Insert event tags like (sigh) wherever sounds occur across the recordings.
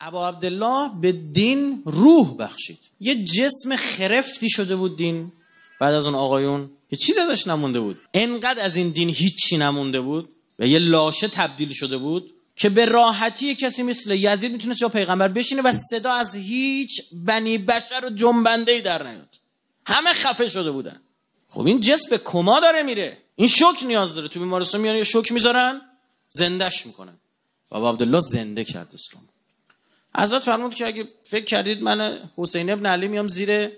ابا عبدالله به دین روح بخشید یه جسم خرفتی شده بود دین بعد از اون آقایون یه چیز ازش نمونده بود انقدر از این دین هیچی نمونده بود و یه لاشه تبدیل شده بود که به راحتی کسی مثل یزید میتونه جا پیغمبر بشینه و صدا از هیچ بنی بشر و جنبنده ای در نیاد همه خفه شده بودن خب این جسم به کما داره میره این شوک نیاز داره تو بیمارستان میان یه شوک میذارن زندهش میکنن و عبدالله زنده کرد اسلام حضرت فرمود که اگه فکر کردید من حسین ابن علی میام زیر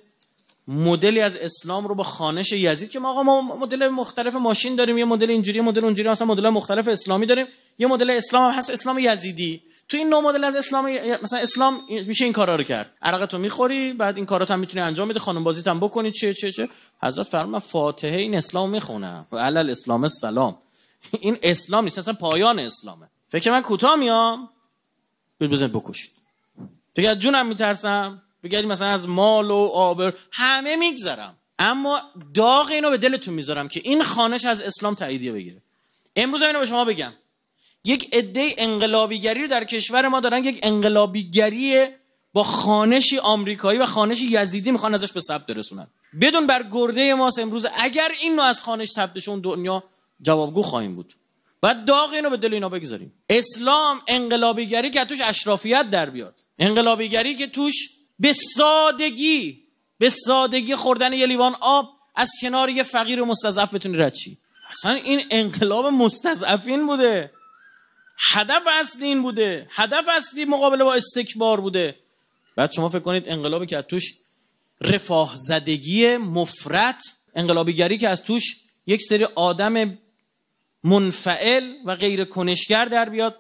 مدلی از اسلام رو به خانش یزید که ما آقا ما مدل مختلف ماشین داریم یه مدل اینجوری یه مدل اونجوری اصلا مدل مختلف اسلامی داریم یه مدل اسلام هم هست اسلام یزیدی تو این نوع مدل از اسلام مثلا اسلام میشه این کارا رو کرد تو میخوری بعد این کارات هم میتونی انجام بده خانم بازیتم بکنی چه چه چه حضرت فرما فاتحه این اسلام میخونم و علل اسلام سلام (laughs) این اسلام نیست اصلا پایان اسلامه فکر من کوتاه میام بزنید بکشید بگه از جونم میترسم بگه مثلا از مال و آبر همه میگذرم اما داغ اینو به دلتون میذارم که این خانش از اسلام تاییدیه بگیره امروز اینو به شما بگم یک عده انقلابیگری در کشور ما دارن یک انقلابیگری با خانشی آمریکایی و خانشی یزیدی میخوان ازش به ثبت برسونن بدون بر گرده ماست امروز اگر اینو از خانش ثبتشون دنیا جوابگو خواهیم بود بعد داغ اینو به دل اینا بگذاریم اسلام انقلابیگری که توش اشرافیت در بیاد انقلابیگری که توش به سادگی به سادگی خوردن یه لیوان آب از کنار یه فقیر و مستضعف بتونی رد اصلا این انقلاب مستضعفین بوده هدف اصلی این بوده هدف اصلی مقابله با استکبار بوده بعد شما فکر کنید انقلابی که از توش رفاه زدگی مفرت انقلابیگری که از توش یک سری آدم منفعل و غیر کنشگر در بیاد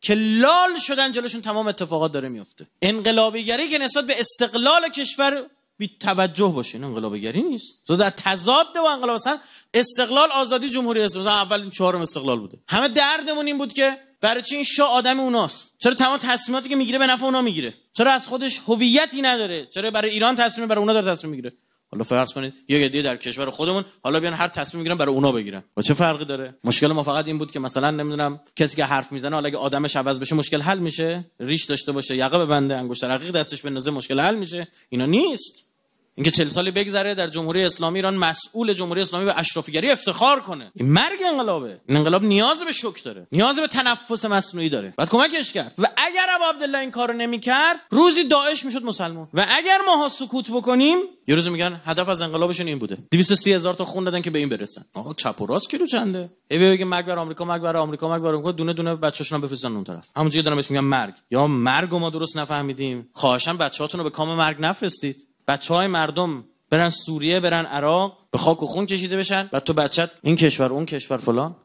که لال شدن جلوشون تمام اتفاقات داره میفته انقلابیگری که نسبت به استقلال کشور بی توجه باشه این انقلابگری نیست تو در تضاد و انقلاب اصلا استقلال آزادی جمهوری اسلامی اول چهارم استقلال بوده همه دردمون این بود که برای چی این شاه آدم اوناست چرا تمام تصمیماتی که میگیره به نفع اونا میگیره چرا از خودش هویتی نداره چرا برای ایران تصمیم برای اونا داره تصمیم میگیره حالا فرض کنید یه گدی در کشور خودمون حالا بیان هر تصمیم میگیرن برای اونا بگیرن و چه فرقی داره مشکل ما فقط این بود که مثلا نمیدونم کسی که حرف میزنه حالا اگه آدمش عوض بشه مشکل حل میشه ریش داشته باشه یقه ببنده انگشت. رقیق دستش بندازه مشکل حل میشه اینا نیست اینکه چهل سالی بگذره در جمهوری اسلامی ایران مسئول جمهوری اسلامی به اشرافیگری افتخار کنه این مرگ انقلابه این انقلاب نیاز به شوک داره نیاز به تنفس مصنوعی داره بعد کمکش کرد و اگر ابو عبدالله این کارو نمیکرد روزی داعش میشد مسلمان و اگر ماها سکوت بکنیم یه روز میگن هدف از انقلابشون این بوده 230 هزار تا خون دادن که به این برسن آقا چپ و راست کیلو چنده ای بگه مرگ بر آمریکا مرگ بر آمریکا مرگ بر آمریکا دونه دونه بچه‌شون بفرستن اون طرف همونجوری دارم بهش میگم مرگ یا مرگ ما درست نفهمیدیم خواهشاً بچه‌هاتون رو به کام مرگ نفرستید بچه های مردم برن سوریه برن عراق به خاک و خون کشیده بشن بعد تو بچت این کشور اون کشور فلان